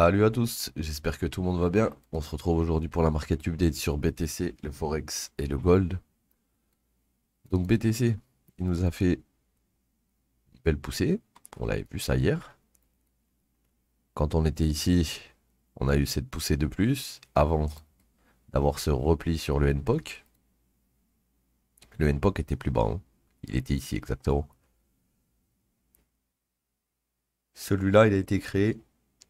Salut à tous, j'espère que tout le monde va bien. On se retrouve aujourd'hui pour la market update sur BTC, le Forex et le Gold. Donc BTC, il nous a fait une belle poussée. On l'avait vu ça hier. Quand on était ici, on a eu cette poussée de plus avant d'avoir ce repli sur le NPOC. Le NPOC était plus bas. Hein. Il était ici exactement. Celui-là, il a été créé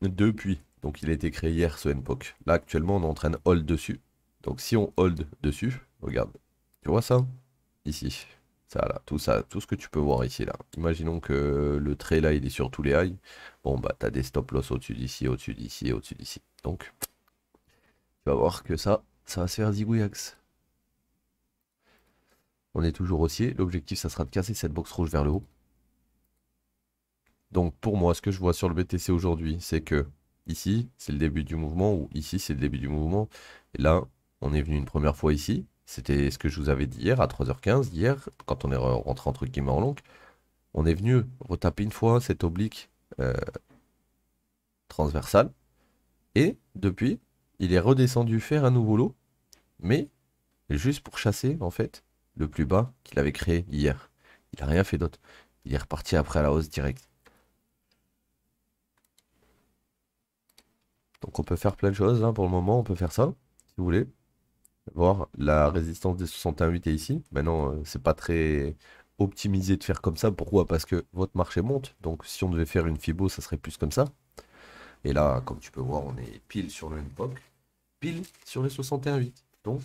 depuis. Donc il a été créé hier ce NPOC. Là actuellement on entraîne hold dessus. Donc si on hold dessus, regarde, tu vois ça Ici. Ça là, tout ça, tout ce que tu peux voir ici là. Imaginons que le trait là il est sur tous les highs. Bon bah t'as des stop loss au-dessus d'ici, au-dessus d'ici, au-dessus d'ici. Donc tu vas voir que ça, ça va se faire zigouillax. On est toujours haussier. L'objectif ça sera de casser cette box rouge vers le haut. Donc pour moi, ce que je vois sur le BTC aujourd'hui, c'est que ici, c'est le début du mouvement, ou ici, c'est le début du mouvement. Et là, on est venu une première fois ici. C'était ce que je vous avais dit hier, à 3h15, hier, quand on est rentré entre guillemets en longue, On est venu retaper une fois cette oblique euh, transversal, transversale. Et depuis, il est redescendu faire un nouveau lot, mais juste pour chasser, en fait, le plus bas qu'il avait créé hier. Il n'a rien fait d'autre. Il est reparti après à la hausse directe. on peut faire plein de choses. Hein, pour le moment, on peut faire ça, si vous voulez. Voir la résistance des 61.8 et ici. Maintenant, euh, c'est pas très optimisé de faire comme ça. Pourquoi Parce que votre marché monte. Donc si on devait faire une FIBO, ça serait plus comme ça. Et là, comme tu peux voir, on est pile sur le NPOC, pile sur les 61.8. Donc,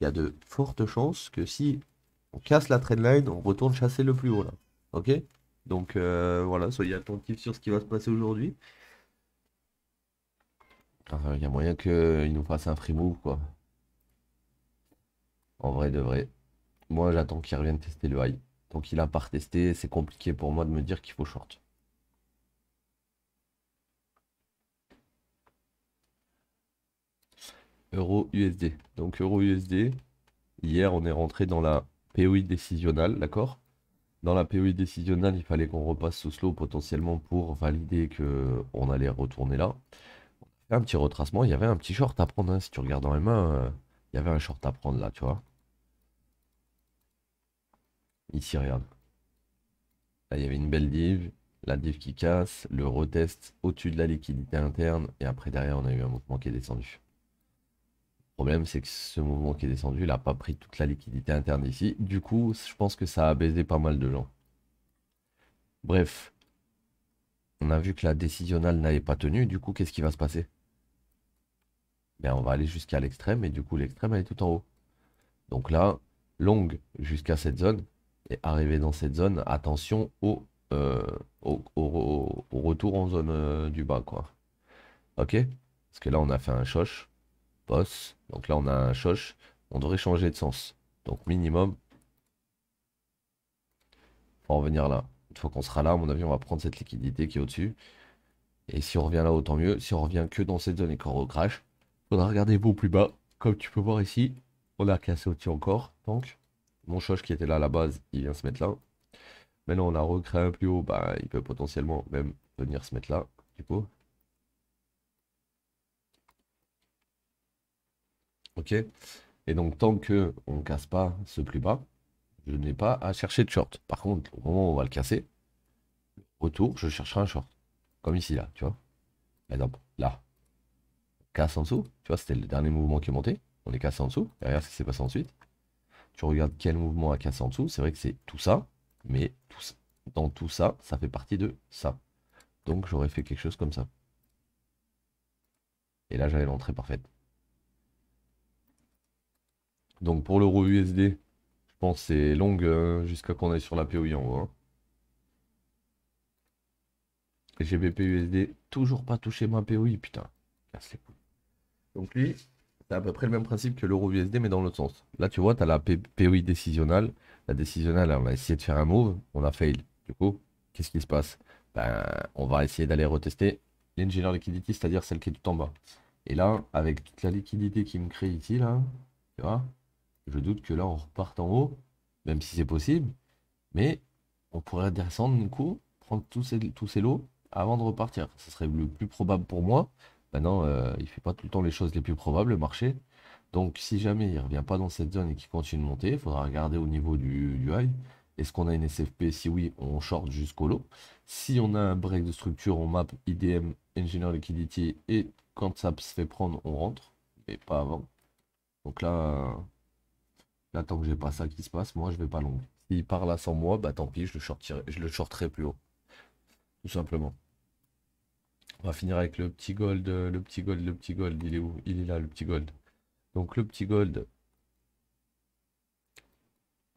il y a de fortes chances que si on casse la trendline, on retourne chasser le plus haut là. Ok Donc euh, voilà, soyez attentifs sur ce qui va se passer aujourd'hui. Il y a moyen qu'il nous fasse un free move, quoi. En vrai, de vrai. Moi, j'attends qu'il revienne tester le high. Tant qu'il a pas retesté, c'est compliqué pour moi de me dire qu'il faut short. Euro USD. Donc Euro USD, hier on est rentré dans la POI décisionnelle, d'accord Dans la POI décisionnelle, il fallait qu'on repasse sous slow potentiellement pour valider qu'on allait retourner là un petit retracement, il y avait un petit short à prendre. Hein, si tu regardes dans les mains, euh, il y avait un short à prendre là, tu vois. Ici, regarde. Là, il y avait une belle div, la div qui casse, le retest au-dessus de la liquidité interne, et après derrière, on a eu un mouvement qui est descendu. Le problème, c'est que ce mouvement qui est descendu, il n'a pas pris toute la liquidité interne ici. Du coup, je pense que ça a baisé pas mal de gens. Bref, on a vu que la décisionnale n'avait pas tenu. Du coup, qu'est-ce qui va se passer ben, on va aller jusqu'à l'extrême, et du coup l'extrême elle est tout en haut. Donc là, longue jusqu'à cette zone, et arrivé dans cette zone, attention au, euh, retour en zone euh, du bas, quoi. Ok Parce que là on a fait un choche, boss, donc là on a un choche, on devrait changer de sens. Donc minimum, pour revenir là. Une fois qu'on sera là, à mon avis, on va prendre cette liquidité qui est au-dessus. Et si on revient là, autant mieux. Si on revient que dans cette zone et qu'on recrache, on a regardé plus bas. Comme tu peux voir ici, on a cassé au-dessus encore. Donc, mon choche qui était là à la base, il vient se mettre là. Maintenant, on a recréé un plus haut. Bah, il peut potentiellement même venir se mettre là, du coup. Ok Et donc, tant que on ne casse pas ce plus bas, je n'ai pas à chercher de short. Par contre, au moment où on va le casser, retour, je chercherai un short. Comme ici, là, tu vois. Par exemple, là casse en dessous. Tu vois, c'était le dernier mouvement qui est monté. On est cassé en dessous. Derrière regarde ce qui s'est passé ensuite. Tu regardes quel mouvement a cassé en dessous. C'est vrai que c'est tout ça, mais tout dans tout ça, ça fait partie de ça. Donc j'aurais fait quelque chose comme ça. Et là, j'avais l'entrée parfaite. Donc pour l'euro USD, je pense que c'est long hein, jusqu'à qu'on aille sur la POI en haut. Hein. GBP USD, toujours pas touché ma POI, putain. Casse donc lui, c'est à peu près le même principe que l'euro USD, mais dans l'autre sens. Là, tu vois, tu as la POI décisionnelle. La décisionnelle, on a essayer de faire un move, on a fail. Du coup, qu'est-ce qui se passe ben, On va essayer d'aller retester l'ingénieur liquidity, c'est-à-dire celle qui est tout en bas. Et là, avec toute la liquidité qui me crée ici, là, tu vois, je doute que là, on reparte en haut, même si c'est possible. Mais on pourrait descendre, du coup, prendre tous ces lots avant de repartir. Ce serait le plus probable pour moi. Maintenant, euh, il fait pas tout le temps les choses les plus probables, le marché. Donc, si jamais il revient pas dans cette zone et qu'il continue de monter, il faudra regarder au niveau du, high. Est-ce qu'on a une SFP Si oui, on short jusqu'au lot. Si on a un break de structure, on map IDM, Engineer Liquidity, et quand ça se fait prendre, on rentre, mais pas avant. Donc là, là tant que j'ai pas ça qui se passe, moi je vais pas long. S'il part là sans moi, bah tant pis, je le sortirai, je le shorterai plus haut. Tout simplement. On va finir avec le petit gold, le petit gold, le petit gold. Il est où Il est là, le petit gold. Donc le petit gold.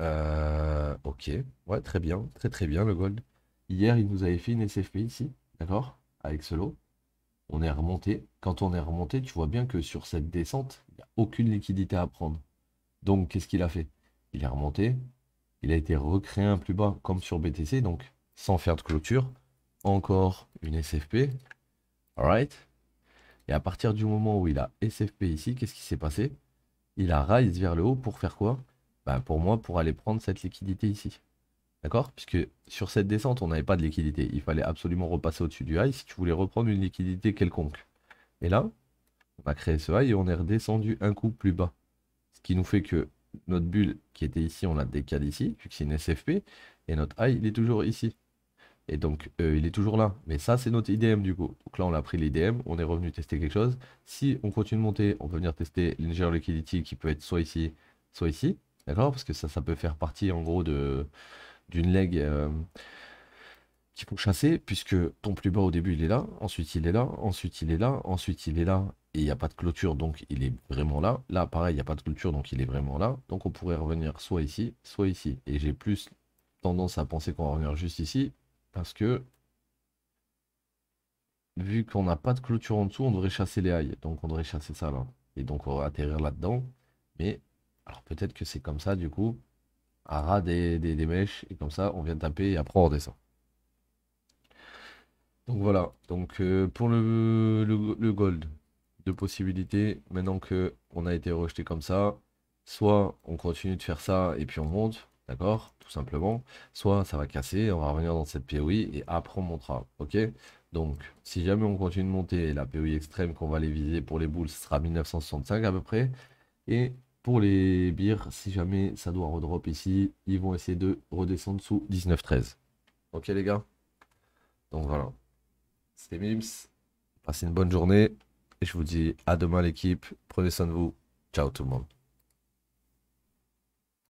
Euh, ok, ouais, très bien, très très bien le gold. Hier, il nous avait fait une SFP ici, d'accord Avec ce lot. On est remonté. Quand on est remonté, tu vois bien que sur cette descente, il n'y a aucune liquidité à prendre. Donc, qu'est-ce qu'il a fait Il est remonté. Il a été recréé un plus bas, comme sur BTC, donc sans faire de clôture. Encore une SFP. Alright Et à partir du moment où il a SFP ici, qu'est-ce qui s'est passé Il a rise vers le haut pour faire quoi ben Pour moi, pour aller prendre cette liquidité ici. D'accord Puisque sur cette descente, on n'avait pas de liquidité. Il fallait absolument repasser au-dessus du high si tu voulais reprendre une liquidité quelconque. Et là, on a créé ce high et on est redescendu un coup plus bas. Ce qui nous fait que notre bulle qui était ici, on la décale ici, vu c'est une SFP, et notre high, il est toujours ici. Et donc, euh, il est toujours là. Mais ça, c'est notre IDM du coup. Donc là, on a pris l'IDM, on est revenu tester quelque chose. Si on continue de monter, on peut venir tester légère Liquidity qui peut être soit ici, soit ici. D'accord Parce que ça, ça peut faire partie en gros d'une leg qui euh, qu'il faut chasser, puisque ton plus bas au début, il est là, ensuite il est là, ensuite il est là, ensuite il est là, et il n'y a pas de clôture, donc il est vraiment là. Là, pareil, il n'y a pas de clôture, donc il est vraiment là. Donc on pourrait revenir soit ici, soit ici. Et j'ai plus tendance à penser qu'on va revenir juste ici, parce que, vu qu'on n'a pas de clôture en dessous, on devrait chasser les haies. Donc on devrait chasser ça là. Et donc on va atterrir là-dedans. Mais, alors peut-être que c'est comme ça du coup. À ras des, mèches. Et comme ça, on vient taper et après on redescend. Donc voilà. Donc euh, pour le, le, gold, de possibilités maintenant que on a été rejeté comme ça. Soit on continue de faire ça et puis on monte, D'accord Tout simplement. Soit ça va casser, on va revenir dans cette POI et après on montera. Ok Donc, si jamais on continue de monter, la POI extrême qu'on va les viser pour les boules, ce sera 1965 à peu près. Et pour les birs, si jamais ça doit redrop ici, ils vont essayer de redescendre sous 19,13. Ok les gars Donc voilà. C'était Mims. Passez une bonne journée. Et je vous dis à demain l'équipe. Prenez soin de vous. Ciao tout le monde.